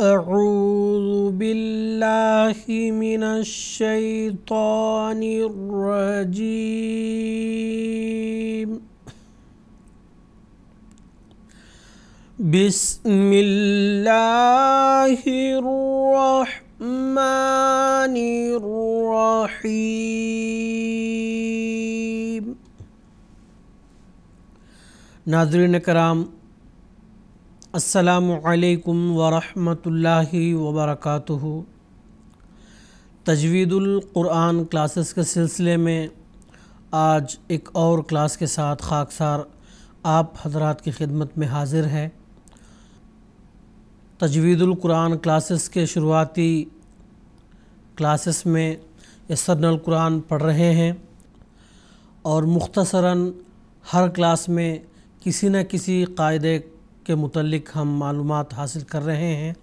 أعوذ بالله من الشيطان الرجيم بسم الله الرحمن الرحيم ناظرین کرام असलकम वरहमतुल्लाह वबरकू कुरान क्लासेस के सिलसिले में आज एक और क्लास के साथ खाकसार आप हजरात की खिदमत में हाजिर है तजवीदुल्कुरान क्लासेस के शुरुआती क्लासेस में यसरनल कुरान पढ़ रहे हैं और मुख्तसरा हर क्लास में किसी न किसी कायदे के मतलब हम मालूम हासिल कर रहे हैं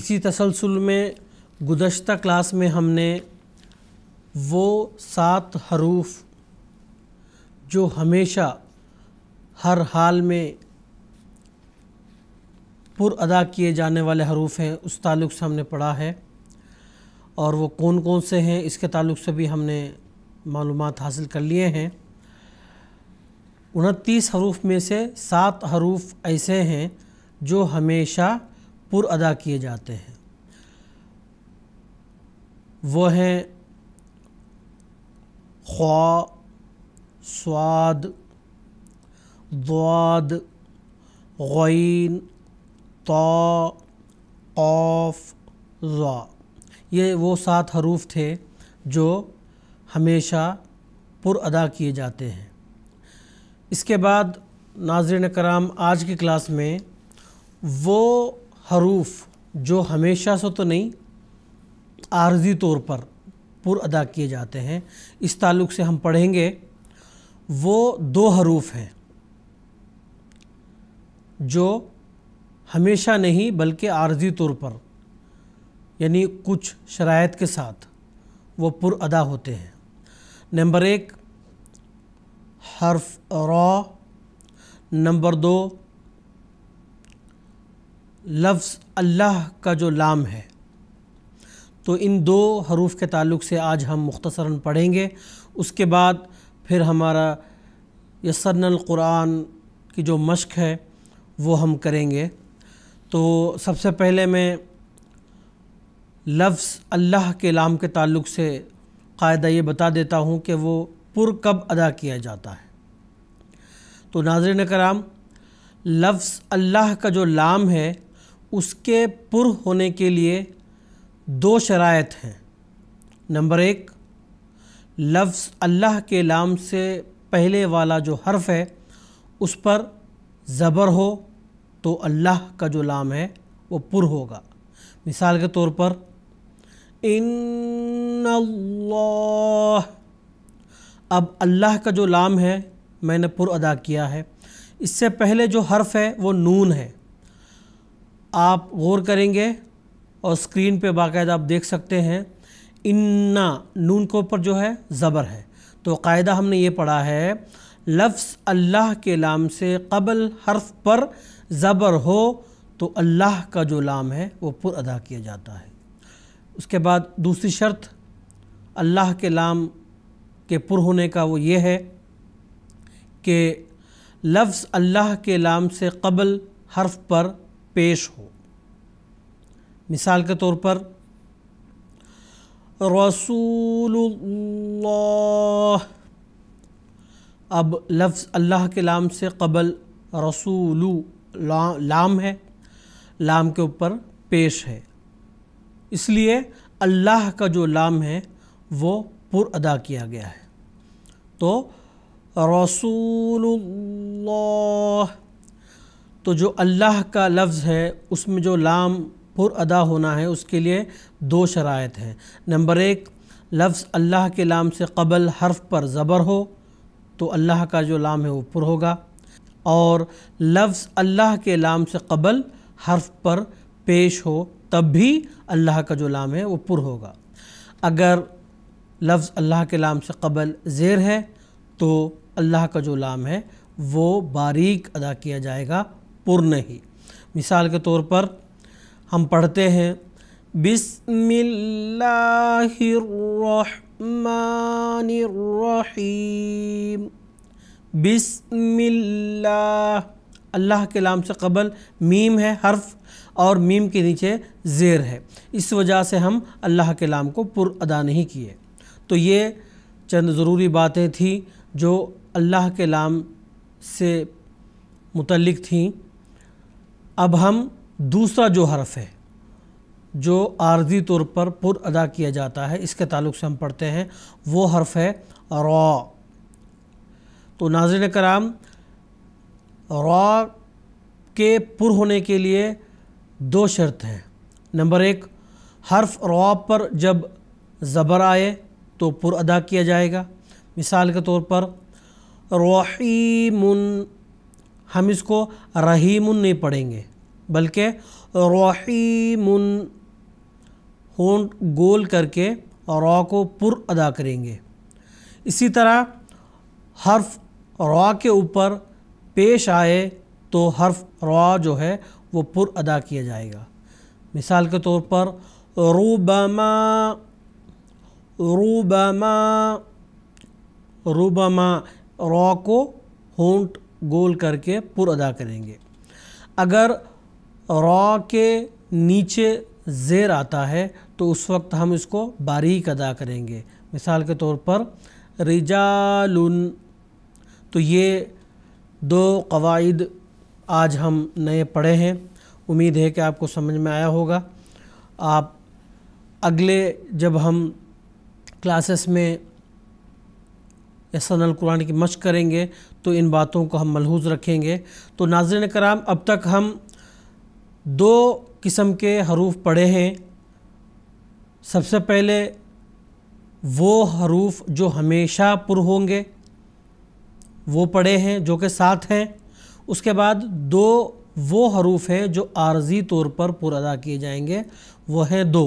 इसी तसलसल में गुजशत क्लास में हमने वो सात हरूफ जो हमेशा हर हाल में पुर अदा किए जाने वाले हरूफ हैं उस ताल्लुक़ से हमने पढ़ा है और वो कौन कौन से हैं इसके ताल्लुक़ से भी हमने मालूम हासिल कर लिए हैं उनतीस हरूफ में से सात हरूफ ऐसे हैं जो हमेशा पुर अदा किए जाते हैं वो हैं ख्वा स्वाद द्वाद गैन तो ज़ा ये वो सात हरूफ थे जो हमेशा पुर अदा किए जाते हैं इसके बाद नाजरन कराम आज की क्लास में वो हरूफ जो हमेशा से तो नहीं आर्जी तौर पर पुर अदा किए जाते हैं इस ताल्लुक़ से हम पढ़ेंगे वो दो हरूफ हैं जो हमेशा नहीं बल्कि आर्जी तौर पर यानी कुछ शराइ़ के साथ वो पुर अदा होते हैं नंबर एक हर्फ रॉ नंबर दो लफ्ज़ अल्लाह का जो लाम है तो इन दो हरूफ के ताल्लुक से आज हम मुख्तसरा पढ़ेंगे उसके बाद फिर हमारा यसरनल कुरान की जो मश्क है वो हम करेंगे तो सबसे पहले मैं लफ्ज़ अल्लाह के लाम के ताल्लुक से कायदा ये बता देता हूँ कि वो पुर कब अदा किया जाता है तो ने कराम लफ्ज़ अल्लाह का जो लाम है उसके पुर होने के लिए दो शरात हैं नंबर एक लफ्ज़ अल्लाह के लाम से पहले वाला जो हर्फ है उस पर ज़बर हो तो अल्लाह का जो लाम है वो पुर होगा मिसाल के तौर पर इन अब अल्लाह का जो लाम है मैंने पुर अदा किया है इससे पहले जो हर्फ है वो नून है आप गौर करेंगे और स्क्रीन पे बाकायदा आप देख सकते हैं इन्ना नून के ऊपर जो है ज़बर है तो कायदा हमने ये पढ़ा है लफ्ज़ अल्लाह के लाम से कबल हर्फ पर ज़बर हो तो अल्लाह का जो लाम है वो पुर अदा किया जाता है उसके बाद दूसरी शर्त अल्लाह के लाम के पुर होने का वो ये है कि लफ्ज़ अल्लाह के लाम से कबल हर्फ पर पेश हो मिसाल के तौर पर रसूलुल्लाह अब लफ्ज़ अल्लाह के लाम से कबल रसूलु ला, लाम है लाम के ऊपर पेश है इसलिए अल्लाह का जो लाम है वो पुर अदा किया गया है तो रसूल तो जो अल्लाह का लफ्ज़ है उसमें जो लाम पुर अदा होना है उसके लिए दो शरात हैं नंबर एक लफ्ज़ अल्लाह के लाम से कबल हर्फ पर ज़बर हो तो अल्लाह का जो लाम है वो पुर होगा और लफ्ज़ अल्लाह के लाम से कबल हर्फ पर पेश हो तब भी अल्लाह का जो लाम है वो पुर होगा अगर लफ्ज़ अल्लाह के लाम से कबल ज़ेर है तो अल्लाह का जो लाम है वो बारीक अदा किया जाएगा पुर नहीं मिसाल के तौर पर हम पढ़ते हैं बिस्मिल्लाहिर्रहमानिर्रहीम बिस्मिल्लाह अल्लाह के लाम से कबल मीम है हर्फ और मीम के नीचे ज़ेर है इस वजह से हम अल्लाह के लाम को पुर अदा नहीं किए तो ये चंद ज़रूरी बातें थीं जो अल्लाह के नाम से मुतलक थीं अब हम दूसरा जो हर्फ है जो आर्जी तौर पर पुर अदा किया जाता है इसके ताल्लुक से हम पढ़ते हैं वो हर्फ है रॉ तो नाजर कराम रॉ के पुर होने के लिए दो शर्त हैं नंबर एक हर्फ रॉ पर जब ज़बर आए तो पुर अदा किया जाएगा मिसाल के तौर पर रोहीमुन हम इसको रहीमुन नहीं पढ़ेंगे बल्कि रोहीमुन होंड गोल करके रॉ को पुर अदा करेंगे इसी तरह हर्फ रॉ के ऊपर पेश आए तो हर्फ रॉ जो है वो पुर अदा किया जाएगा मिसाल के तौर पर रूबमा रूबमा रूबमा रॉ को होंट गोल करके पुर अदा करेंगे अगर रॉ के नीचे ज़ेर आता है तो उस वक्त हम इसको बारीक अदा करेंगे मिसाल के तौर पर रिजालुन तो ये दो कवायद आज हम नए पढ़े हैं उम्मीद है कि आपको समझ में आया होगा आप अगले जब हम क्लासेस में एहसन कुरान की मश करेंगे तो इन बातों को हम मलहूज रखेंगे तो नाजरन कराम अब तक हम दो किस्म के हरूफ पढ़े हैं सबसे पहले वो हरूफ जो हमेशा पुर होंगे वो पढ़े हैं जो कि साथ हैं उसके बाद दो वो हरूफ हैं जो आर्जी तौर पर पुर अदा किए जाएंगे वो हैं दो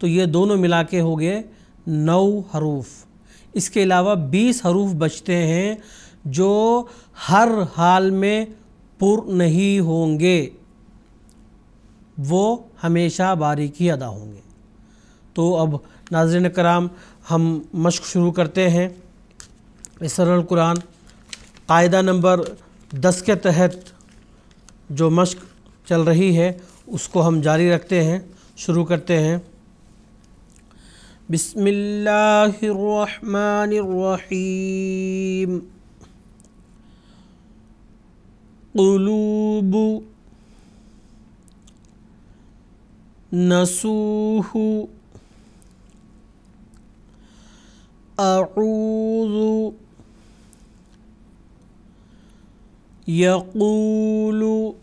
तो ये दोनों मिला के हो गए नौ हरूफ इसके अलावा बीस हरूफ बचते हैं जो हर हाल में पुर नहीं होंगे वो हमेशा बारीकी अदा होंगे तो अब नाजरन कराम हम मश्क शुरू करते हैं इसर कुरान कायदा नंबर दस के तहत जो मश्क चल रही है उसको हम जारी रखते हैं शुरू करते हैं بسم الله الرحمن الرحيم قلوب نسوه أعوذ يقول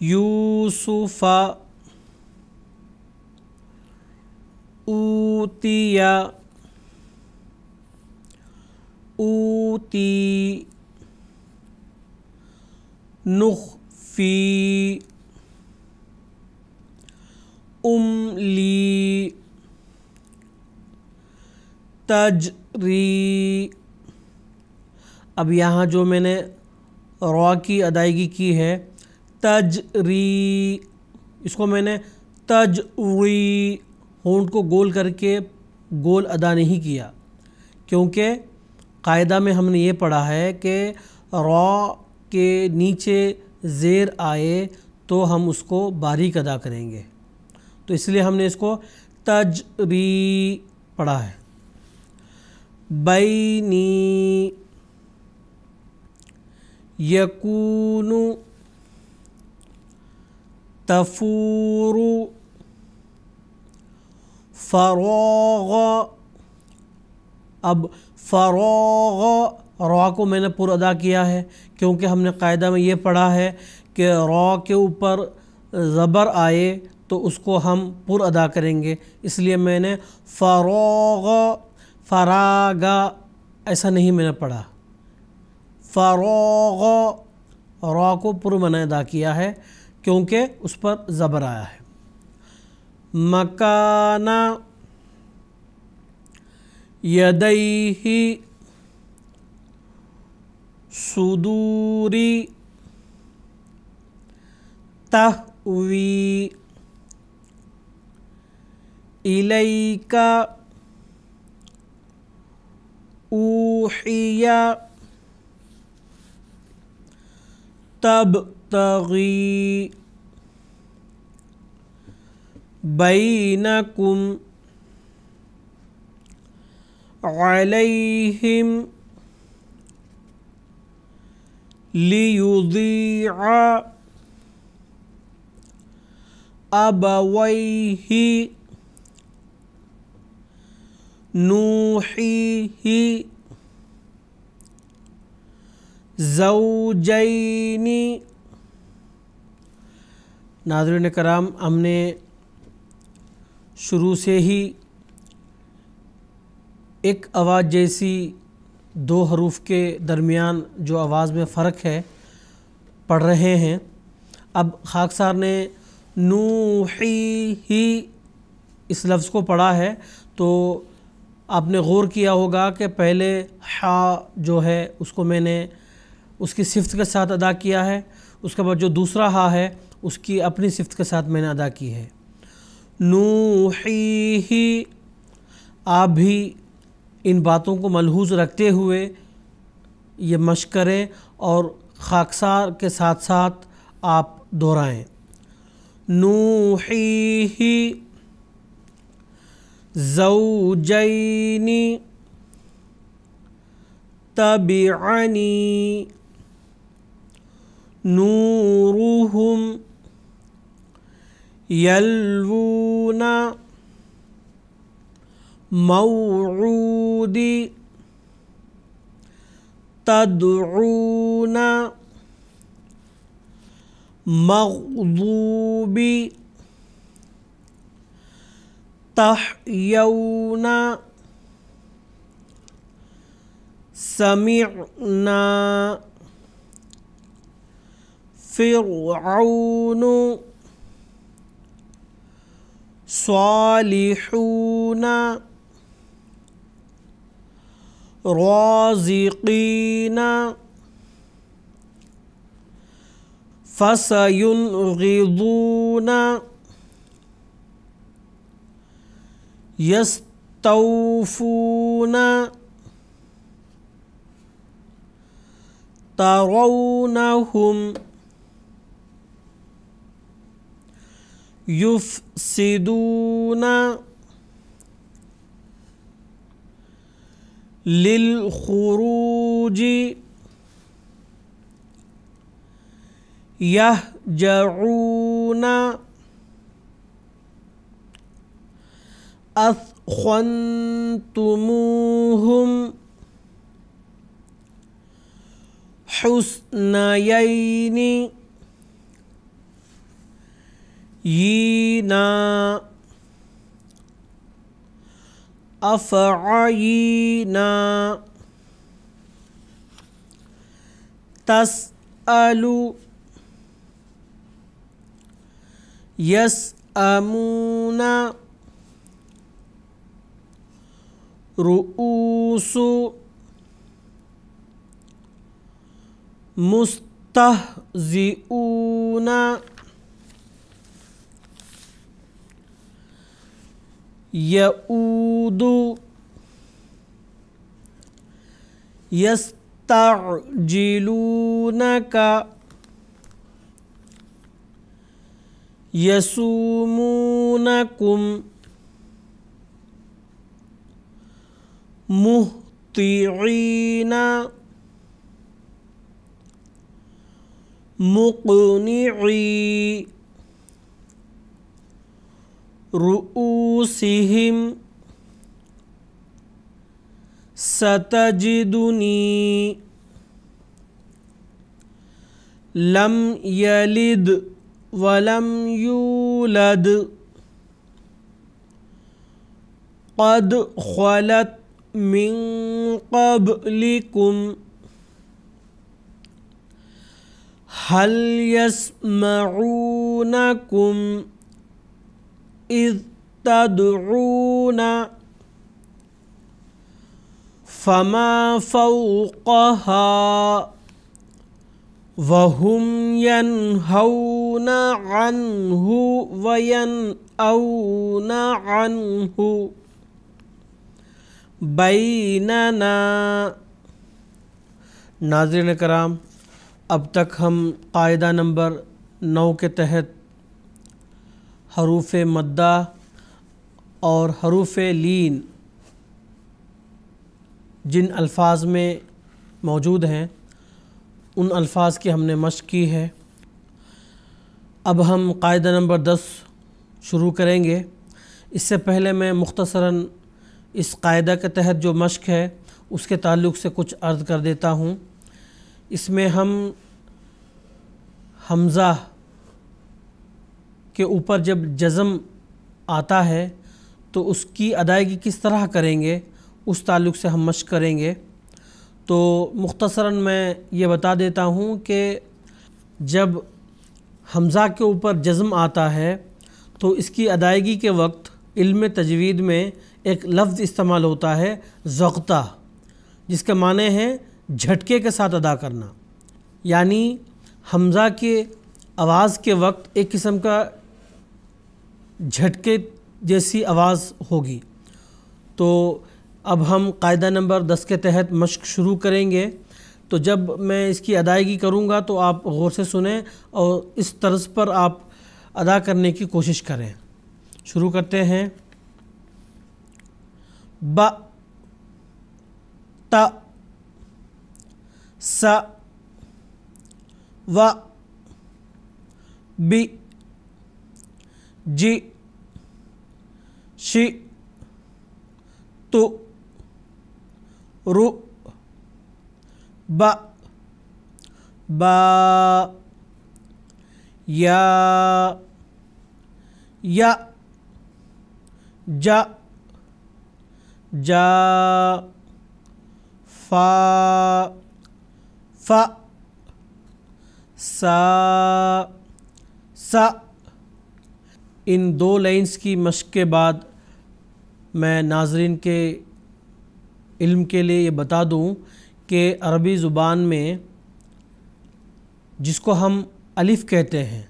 يوسف ऊतिय ऊती नुफी उमली तजरी अब यहाँ जो मैंने रॉ की अदायगी की है तजरी इसको मैंने तजरी होंट को गोल करके गोल अदा नहीं किया क्योंकि कायदा में हमने ये पढ़ा है कि रॉ के नीचे ज़ेर आए तो हम उसको बारीक अदा करेंगे तो इसलिए हमने इसको तजरी पढ़ा है बैनी यकूनु तफूरू फ़रोग अब फ़रोग रॉ को मैंने पुर अदा किया है क्योंकि हमने कायदा में ये पढ़ा है कि रॉ के ऊपर ज़बर आए तो उसको हम पुर अदा करेंगे इसलिए मैंने फ़रोग फरागा ऐसा नहीं मैंने पढ़ा फ़रोग रॉ को पुर मैंने अदा किया है क्योंकि उस पर ज़बर आया है मकान यदि सुदूरी तहवी इलैक ऊहिय तब तगी بينكم عليهم ليضيع أبويه نوحيه زوجين नाजरन कराम हमने शुरू से ही एक आवाज़ जैसी दो हरूफ के दरमियान जो आवाज़ में फ़र्क है पढ़ रहे हैं अब खाकसार ने नू ही ही इस लफ्ज़ को पढ़ा है तो आपने गौर किया होगा कि पहले हा जो है उसको मैंने उसकी सिफ्त के साथ अदा किया है उसके बाद जो दूसरा हा है उसकी अपनी सिफ्त के साथ मैंने अदा की है नूही ही आप भी इन बातों को मलहूज रखते हुए ये मश करें और खाकसार के साथ साथ आप दोहराएं नूही ही जैनी तबियानी नूरुहुम يلوون موعود تدعون مغضوب تحيون سمعنا فرعون صالحون رازقين فسينغضون يستوفون ترونهم يفسدون للخروج يهجعون أثخنتموهم حسنيين يينا أفعينا تسأل يسأمون رؤوس مستهزئون यऊदु यस्तअजिलूनक यसूमूनकुम मुहतिईन मुक़निई रुसिम सतजिदुनी लम यलिद वलम यूलद قد خلت من قبلكم هل يسمعونكم إذ تدعون فما فوقها وهم ينهون عنه وينأون عنه बैनना नाजरन कराम अब तक हम कायदा नंबर नौ के तहत हरूफ मद्दा और हरूफ लीन जिन अल्फाज में मौजूद हैं उन अल्फाज की हमने मश्क की है अब हम कायदा नंबर दस शुरू करेंगे इससे पहले मैं मुख्तसरा इस कायदा के तहत जो मश्क है उसके ताल्लुक़ से कुछ अर्ज़ कर देता हूँ इसमें हम हमज़ा के ऊपर जब जज़म आता है तो उसकी अदायगी किस तरह करेंगे उस ताल्लुक़ से हम मश करेंगे तो मुख्तसरा मैं ये बता देता हूँ कि जब हमज़ा के ऊपर जज़म आता है तो इसकी अदायगी के वक्त इल्म तजवीद में एक लफ्ज़ इस्तेमाल होता है ज़ुख्ता जिसके माने हैं झटके के साथ अदा करना यानी हमज़ा के आवाज़ के वक्त एक किस्म का झटके जैसी आवाज़ होगी तो अब हम कायदा नंबर दस के तहत मश्क शुरू करेंगे तो जब मैं इसकी अदायगी करूँगा तो आप गौर से सुने और इस तर्ज पर आप अदा करने की कोशिश करें शुरू करते हैं ब त स व बी जी शि तु रु ब ब या या ज ज फा फ सा सा इन दो लाइंस की मश्क के बाद मैं नाजरीन के इल्म के लिए ये बता दूँ कि अरबी ज़ुबान में जिसको हम अलिफ़ कहते हैं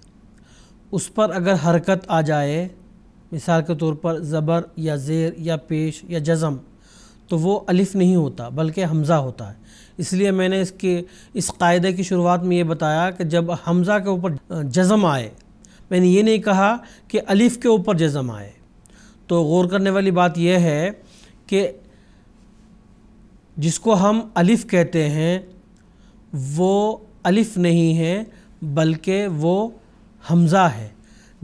उस पर अगर हरकत आ जाए मिसाल के तौर पर ज़बर या ज़ेर या पेश या जज़म तो वो अलिफ़ नहीं होता बल्कि हमज़ा होता है इसलिए मैंने इसके इस कायदे की शुरुआत में ये बताया कि जब हमज़ा के ऊपर जज़म आए मैंने ये नहीं कहा कि अलिफ़ के ऊपर जज़म आए तो गौर करने वाली बात यह है कि जिसको हम अलिफ़ कहते हैं वो अलिफ़ नहीं है बल्कि वो हमज़ा है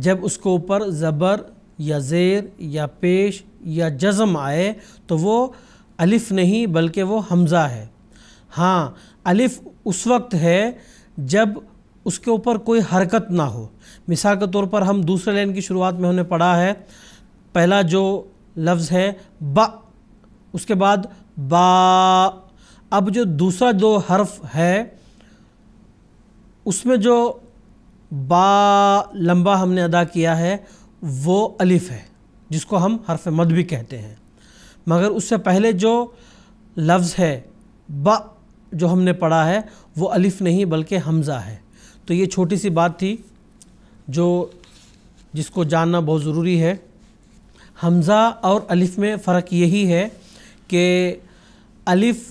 जब उसको ऊपर ज़बर या ज़ेर या पेश या जज़म आए तो वो अलिफ़ नहीं बल्कि वो हमज़ा है हाँ अलिफ़ उस वक्त है जब उसके ऊपर कोई हरकत ना हो मिसाल के तौर पर हम दूसरे लाइन की शुरुआत में हमने पढ़ा है पहला जो लफ्ज़ है ब उसके बाद बा अब जो दूसरा जो हर्फ है उसमें जो बा लंबा हमने अदा किया है वो अलिफ़ है जिसको हम हर्फ मद भी कहते हैं मगर उससे पहले जो लफ्ज़ है ब जो हमने पढ़ा है वो अलिफ़ नहीं बल्कि हमज़ा है तो ये छोटी सी बात थी जो जिसको जानना बहुत ज़रूरी है हमज़ा और अलिफ़ में फ़र्क यही है कि अलिफ़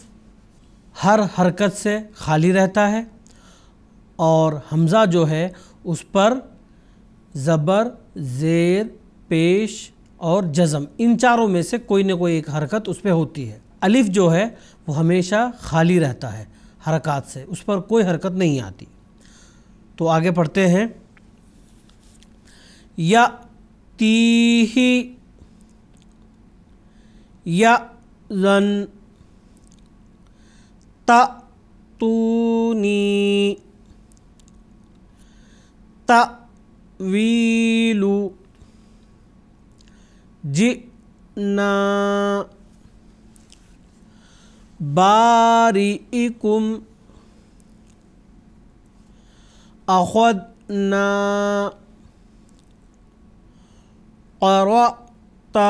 हर हरकत से खाली रहता है और हमज़ा जो है उस पर ज़बर ज़ेर पेश और जज़म इन चारों में से कोई ना कोई एक हरकत उस पर होती है अलिफ़ जो है वो हमेशा खाली रहता है हरकत से उस पर कोई हरकत नहीं आती तो आगे पढ़ते हैं या ती ही यज़न तूनी तवीलु जिना बारिकुम अखदना क़रता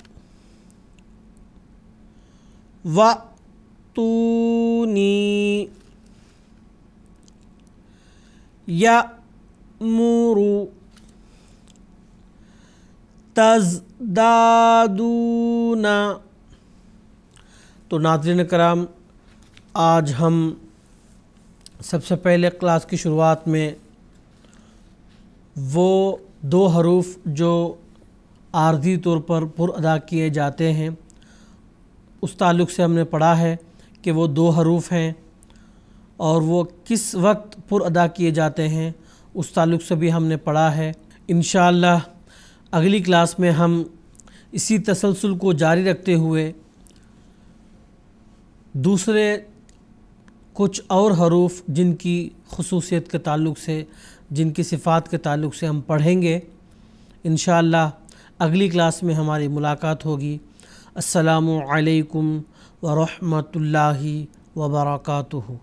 व तूनी तजदादूना तो नाजरन कराम आज हम सबसे पहले क्लास की शुरुआत में वो दो हरूफ जो आर्जी तौर पर पुर अदा किए जाते हैं उस ताल्लुक़ से हमने पढ़ा है कि वो दो हरूफ हैं और वो किस वक्त पुर अदा किए जाते हैं उस ताल्लुक़ से भी हमने पढ़ा है इन अगली क्लास में हम इसी तसलसल को जारी रखते हुए दूसरे कुछ और हरूफ जिनकी खसूसियत के ताल्लुक से जिनकी सिफ़ात के ताल्लुक से हम पढ़ेंगे इन अगली क्लास में हमारी मुलाकात होगी असलकम वरहमल वबरकू